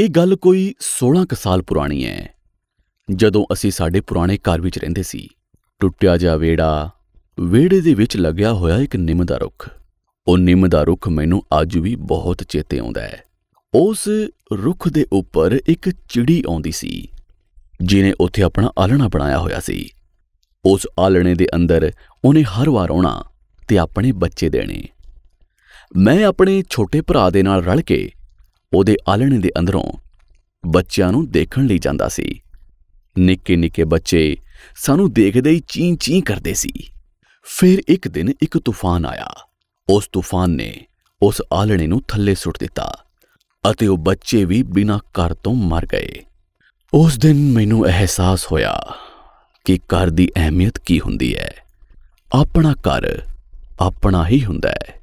ਇਹ ਗੱਲ ਕੋਈ 16 ਕ ਸਾਲ ਪੁਰਾਣੀ ਹੈ ਜਦੋਂ ਅਸੀਂ ਸਾਡੇ ਪੁਰਾਣੇ ਘਰ ਵਿੱਚ ਰਹਿੰਦੇ ਸੀ ਟੁੱਟਿਆ ਜਾ ਵੇੜਾ ਵੇੜੇ ਦੇ ਵਿੱਚ ਲੱਗਿਆ ਹੋਇਆ ਇੱਕ ਨਿੰਮ ਦਾ ਰੁੱਖ ਉਹ ਨਿੰਮ ਦਾ ਰੁੱਖ ਮੈਨੂੰ ਅੱਜ ਵੀ ਬਹੁਤ ਚੇਤੇ ਆਉਂਦਾ ਹੈ ਉਸ ਰੁੱਖ ਦੇ ਉੱਪਰ ਇੱਕ ਚਿੜੀ ਆਉਂਦੀ ਸੀ ਜਿਨੇ ਉੱਥੇ ਆਪਣਾ ਆਲਣਾ ਬਣਾਇਆ ਹੋਇਆ ਸੀ ਉਸ ਆਲਣੇ ਦੇ ਅੰਦਰ ਉਹਨੇ ਹਰ ਵਾਰ ਆਉਣਾ ਤੇ ਆਪਣੇ ਬੱਚੇ ਦੇਣੇ ਮੈਂ ਆਪਣੇ ਛੋਟੇ ਭਰਾ ਦੇ ਨਾਲ ਰਲ ਕੇ ਉਹਦੇ ਆਲਣੇ ਦੇ ਅੰਦਰੋਂ ਬੱਚਿਆਂ ਨੂੰ ਦੇਖਣ ਲਈ ਜਾਂਦਾ ਸੀ ਨਿੱਕੇ ਨਿੱਕੇ ਬੱਚੇ ਸਾਨੂੰ ਦੇਖਦੇ ਹੀ ਚੀਂ ਚੀਂ ਕਰਦੇ ਸੀ ਫਿਰ ਇੱਕ ਦਿਨ ਇੱਕ ਤੂਫਾਨ ਆਇਆ ਉਸ ਤੂਫਾਨ ਨੇ ਉਸ ਆਲਣੇ ਨੂੰ ਥੱਲੇ ਸੁੱਟ ਦਿੱਤਾ ਅਤੇ ਉਹ ਬੱਚੇ ਵੀ ਬਿਨਾਂ ਘਰ ਤੋਂ ਮਰ ਗਏ ਉਸ ਦਿਨ ਮੈਨੂੰ ਅਹਿਸਾਸ ਹੋਇਆ ਕਿ ਘਰ ਦੀ ਅਹਿਮੀਅਤ ਕੀ ਹੁੰਦੀ ਹੈ ਆਪਣਾ ਘਰ ਆਪਣਾ ਹੀ ਹੁੰਦਾ ਹੈ